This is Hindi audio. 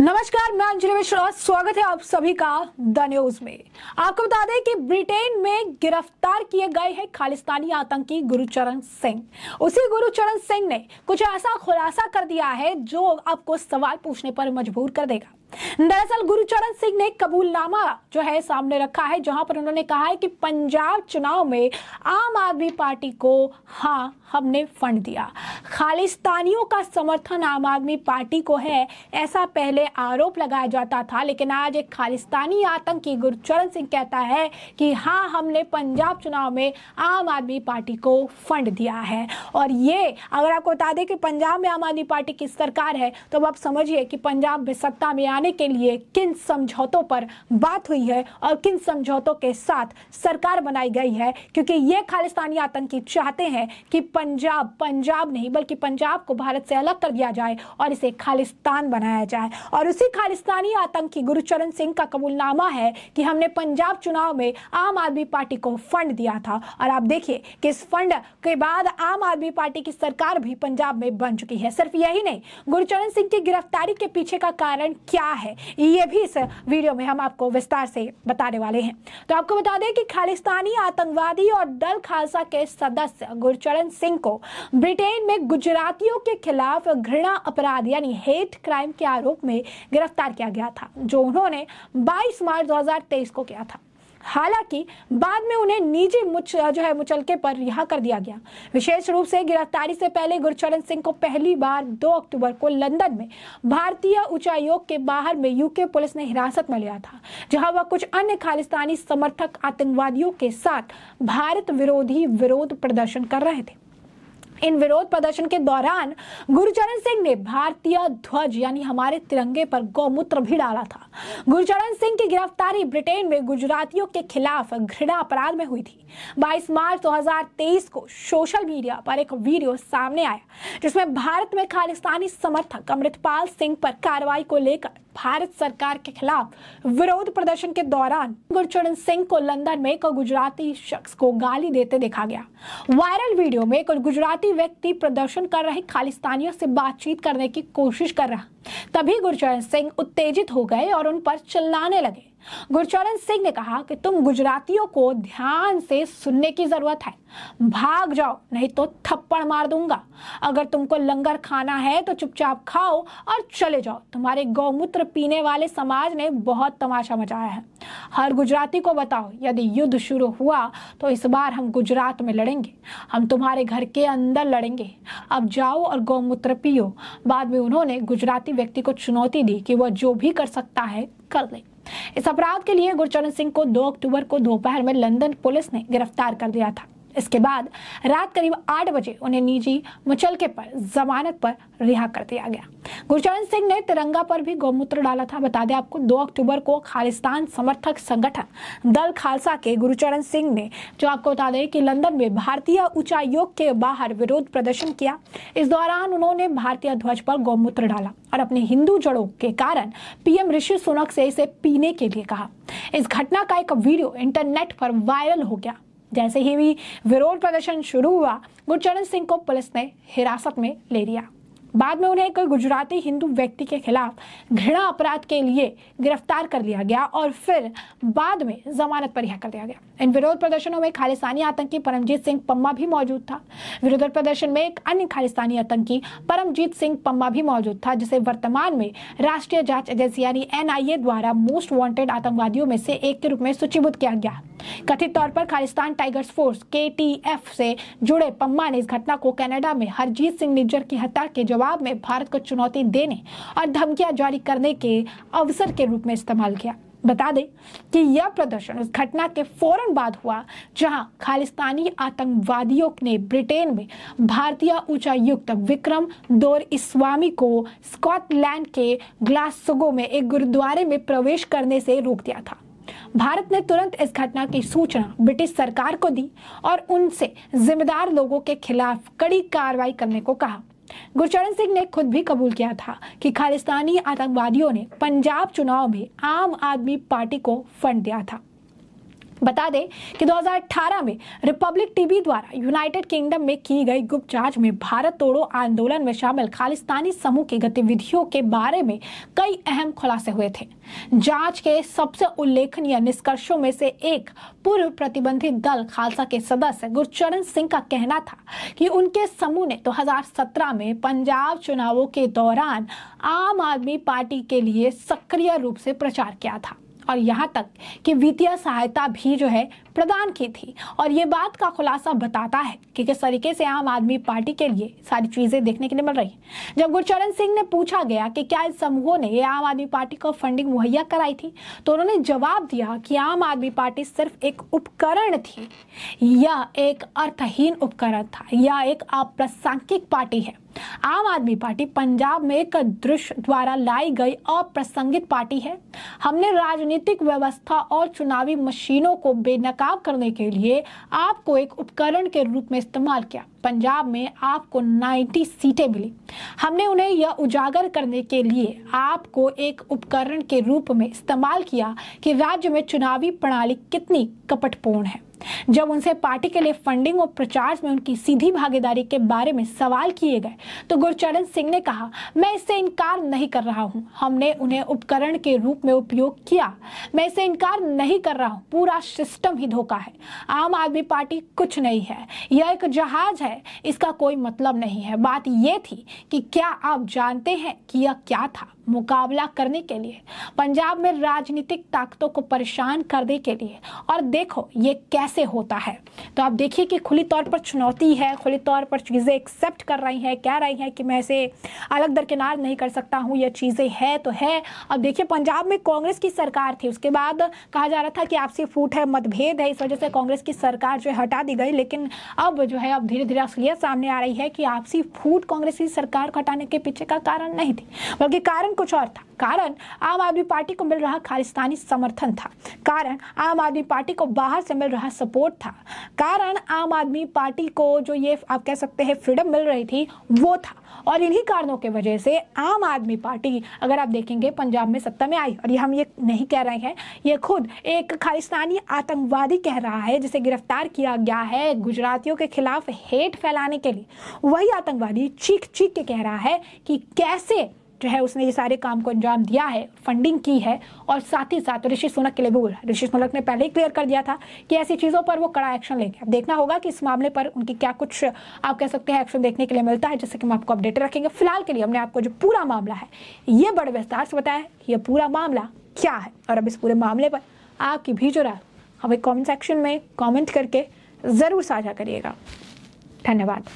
नमस्कार मैं अंजलि मिश्रा स्वागत है आप सभी का द न्यूज में आपको बता दें कि ब्रिटेन में गिरफ्तार किए गए हैं खालिस्तानी आतंकी गुरुचरण सिंह उसी गुरुचरण सिंह ने कुछ ऐसा खुलासा कर दिया है जो आपको सवाल पूछने पर मजबूर कर देगा दरअसल गुरुचरण सिंह ने कबूलनामा जो है सामने रखा है जहां पर उन्होंने कहा है कि पंजाब चुनाव में आम आदमी पार्टी को हाँ हमने फंड दिया खालिस्तानियों का समर्थन आम आदमी पार्टी को है ऐसा पहले आरोप लगाया जाता था लेकिन आज एक खालिस्तानी आतंकी गुरचरण सिंह कहता है कि हाँ हमने पंजाब चुनाव में आम आदमी पार्टी को फंड दिया है और ये अगर आपको बता दें कि पंजाब में आम आदमी पार्टी की सरकार है तो अब आप समझिए कि पंजाब में सत्ता में आने के लिए किन समझौतों पर बात हुई है और किन समझौतों के साथ सरकार बनाई गई है क्योंकि ये खालिस्तानी आतंकी चाहते हैं कि पंजाब पंजाब नहीं बल्कि पंजाब को भारत से अलग कर दिया जाए और इसे खालिस्तान बनाया जाए और और उसी खालिस्तानी आतंकी गुरुचरण सिंह का कबूलनामा है कि हमने पंजाब चुनाव में आम आदमी पार्टी को फंड दिया था और आप देखिए कि इस फंड के बाद आम आदमी पार्टी की सरकार भी पंजाब में बन चुकी है सिर्फ यही नहीं गुरुचरण सिंह की गिरफ्तारी के पीछे का कारण क्या है ये भी इस वीडियो में हम आपको विस्तार से बताने वाले हैं तो आपको बता दें कि खालिस्तानी आतंकवादी और दल खालसा के सदस्य गुरचरण सिंह को ब्रिटेन में गुजरातियों के खिलाफ घृणा अपराध यानी हेट क्राइम के आरोप में गिरफ्तार किया गया था जो उन्होंने 22 मार्च 2023 को किया था हालांकि बाद में उन्हें निजी जो है मुचलके पर रिहा कर दिया गया विशेष रूप से गिरफ्तारी से पहले गुरचरण सिंह को पहली बार 2 अक्टूबर को लंदन में भारतीय उच्चायोग के बाहर में यूके पुलिस ने हिरासत में लिया था जहां वह कुछ अन्य खालिस्तानी समर्थक आतंकवादियों के साथ भारत विरोधी विरोध प्रदर्शन कर रहे थे इन विरोध प्रदर्शन के दौरान गुरुचरण सिंह ने भारतीय ध्वज यानी हमारे तिरंगे पर गौमूत्र भी डाला था गुरुचरण सिंह की गिरफ्तारी ब्रिटेन में गुजरातियों के खिलाफ घृणा अपराध में हुई थी 22 मार्च 2023 को सोशल मीडिया पर एक वीडियो सामने आया जिसमें भारत में खालिस्तानी समर्थक अमृतपाल सिंह पर कार्रवाई को लेकर भारत सरकार के खिलाफ विरोध प्रदर्शन के दौरान गुरचरण सिंह को लंदन में एक गुजराती शख्स को गाली देते देखा गया वायरल वीडियो में एक गुजराती व्यक्ति प्रदर्शन कर रहे खालिस्तानियों से बातचीत करने की कोशिश कर रहा तभी गुरचरण सिंह उत्तेजित हो गए और उन पर चिल्लाने लगे गुरचरण सिंह ने कहा कि तुम गुजरातियों को ध्यान से सुनने की जरूरत है भाग जाओ नहीं तो थप्पड़ मार दूंगा अगर तुमको लंगर खाना है तो चुपचाप खाओ और चले जाओ तुम्हारे गौमूत्र पीने वाले समाज ने बहुत तमाशा मचाया है हर गुजराती को बताओ यदि युद्ध शुरू हुआ तो इस बार हम गुजरात में लड़ेंगे हम तुम्हारे घर के अंदर लड़ेंगे अब जाओ और गौमूत्र पियो बाद में उन्होंने गुजराती व्यक्ति को चुनौती दी कि वह जो भी कर सकता है कर दे इस अपराध के लिए गुरचरण सिंह को 2 अक्टूबर को दोपहर में लंदन पुलिस ने गिरफ्तार कर दिया था इसके बाद रात करीब आठ बजे उन्हें निजी मुचलके पर जमानत पर रिहा कर दिया गया गुरचरण सिंह ने तिरंगा पर भी गौमूत्र डाला था बता दें आपको 2 अक्टूबर को खालिस्तान समर्थक संगठन दल खालसा के गुरुचरण सिंह ने जो आपको बता दें कि लंदन में भारतीय उच्चायोग के बाहर विरोध प्रदर्शन किया इस दौरान उन्होंने भारतीय ध्वज पर गौमूत्र डाला और अपने हिंदू जड़ों के कारण पीएम ऋषि सुनक से इसे पीने के लिए कहा इस घटना का एक वीडियो इंटरनेट पर वायरल हो गया जैसे ही भी विरोध प्रदर्शन शुरू हुआ गुरचरण सिंह को पुलिस ने हिरासत में ले लिया बाद में उन्हें कोई गुजराती हिंदू व्यक्ति के खिलाफ घृणा अपराध के लिए गिरफ्तार कर लिया गया और फिर बाद में जमानत पर रिहा कर दिया गया इन विरोध प्रदर्शनों में खालिस्तानी आतंकी परमजीत सिंह पम्मा भी मौजूद था विरोध प्रदर्शन में एक अन्य खालिस्तानी आतंकी परमजीत सिंह पम्मा भी मौजूद था जिसे वर्तमान में राष्ट्रीय जांच एजेंसी यानी एनआईए द्वारा मोस्ट वॉन्टेड आतंकवादियों में से एक के रूप में सूचीबद्ध किया गया कथित तौर पर खालिस्तान टाइगर्स फोर्स के से जुड़े पम्मा ने इस घटना को कनाडा में हरजीत सिंह निज्जर की हत्या के जवाब जवाब में भारत को चुनौती देने और धमकियां जारी करने के अवसर के रूप में इस्तेमाल किया बता दें कि यह प्रदर्शन उस घटना के फौरन बाद हुआ जहां खालिस्तानी आतंकवादियों ने ब्रिटेन में भारतीय उच्चायुक्त विक्रम दौर इस्वामी को स्कॉटलैंड के ग्लासगो में एक गुरुद्वारे में प्रवेश करने से रोक दिया था भारत ने तुरंत इस घटना की सूचना ब्रिटिश सरकार को दी और उनसे जिम्मेदार लोगों के खिलाफ कड़ी कार्रवाई करने को कहा गुरचरण सिंह ने खुद भी कबूल किया था कि खालिस्तानी आतंकवादियों ने पंजाब चुनाव में आम आदमी पार्टी को फंड दिया था बता दें कि 2018 में रिपब्लिक टीवी द्वारा यूनाइटेड किंगडम में की गई गुप्त जांच में भारत तोड़ो आंदोलन में शामिल खालिस्तानी समूह की गतिविधियों के बारे में कई अहम खुलासे हुए थे जांच के सबसे उल्लेखनीय निष्कर्षों में से एक पूर्व प्रतिबंधित दल खालसा के सदस्य गुरचरण सिंह का कहना था कि उनके समूह ने दो तो में पंजाब चुनावों के दौरान आम आदमी पार्टी के लिए सक्रिय रूप से प्रचार किया था और यहाँ तक कि वित्तीय सहायता भी जो है प्रदान की थी और ये बात का खुलासा बताता है कि किस तरीके से आम आदमी पार्टी के लिए सारी चीज़ें देखने के लिए मिल रही हैं जब गुरचरण सिंह ने पूछा गया कि क्या इस समूहों ने ये आम आदमी पार्टी को फंडिंग मुहैया कराई थी तो उन्होंने जवाब दिया कि आम आदमी पार्टी सिर्फ एक उपकरण थी या एक अर्थहीन उपकरण था या एक अप्रासंगिक पार्टी है आम आदमी पार्टी पंजाब में एक दृश्य द्वारा लाई गई अप्रासंगिक पार्टी है हमने राजनीतिक व्यवस्था और चुनावी मशीनों को बेनकाब करने के लिए आपको एक उपकरण के रूप में इस्तेमाल किया पंजाब में आपको 90 सीटें मिली हमने उन्हें यह उजागर करने के लिए आपको एक उपकरण के रूप में इस्तेमाल किया कि राज्य में चुनावी प्रणाली कितनी कपटपूर्ण है जब उनसे पार्टी के लिए फंडिंग और प्रचार में उनकी सीधी भागीदारी के बारे में सवाल किए गए तो गुरचरण सिंह ने कहा मैं इससे इनकार नहीं कर रहा हूं हमने उन्हें उपकरण के रूप में उपयोग किया मैं इसे इनकार नहीं कर रहा हूं पूरा सिस्टम ही धोखा है आम आदमी पार्टी कुछ नहीं है यह एक जहाज है इसका कोई मतलब नहीं है बात यह थी कि क्या आप जानते हैं कि यह क्या था मुकाबला करने के लिए पंजाब में राजनीतिक ताकतों को परेशान करने के लिए और देखो ये कैसे होता है तो आप देखिए कि खुली तौर पर चुनौती है खुली तौर पर चीज़ें एक्सेप्ट कर रही हैं कह रही हैं कि मैं इसे अलग दरकिनार नहीं कर सकता हूँ यह चीज़ें है तो है अब देखिए पंजाब में कौन कांग्रेस की सरकार थी उसके बाद कहा जा रहा था कि आपसी फूट है मतभेद है इस वजह से कांग्रेस की सरकार जो है हटा दी गई लेकिन अब जो है अब धीरे धीरे असलियत सामने आ रही है कि आपसी फूट कांग्रेस की सरकार को हटाने के पीछे का कारण नहीं थी बल्कि कारण कुछ और था कारण आम आदमी पार्टी को मिल रहा खालिस्तानी समर्थन था कारण आम आदमी पार्टी को बाहर से मिल रहा सपोर्ट था कारण आम आदमी पार्टी को जो ये आप कह सकते हैं फ्रीडम मिल रही थी वो था और इन्हीं कारणों के वजह से आम आदमी पार्टी अगर आप देखेंगे पंजाब में सत्ता में आई और ये हम ये नहीं कह रहे हैं ये खुद एक खालिस्तानी आतंकवादी कह रहा है जिसे गिरफ्तार किया गया है गुजरातियों के खिलाफ हेट फैलाने के लिए वही आतंकवादी चीख चीख के कह रहा है कि कैसे जो है उसने ये सारे काम को अंजाम दिया है फंडिंग की है और साथ ही साथ ऋषि सुनक के लिए भी बोला ऋषि सुनक ने पहले ही क्लियर कर दिया था कि ऐसी चीज़ों पर वो कड़ा एक्शन लेंगे अब देखना होगा कि इस मामले पर उनकी क्या कुछ आप कह सकते हैं एक्शन देखने के लिए मिलता है जैसे कि हम आपको अपडेटेड रखेंगे फिलहाल के लिए हमने आपको जो पूरा मामला है ये बड़े विस्तार से बताया ये पूरा मामला क्या है और अब इस पूरे मामले पर आपकी भी जो राय हमें कॉमेंट सेक्शन में कॉमेंट करके ज़रूर साझा करिएगा धन्यवाद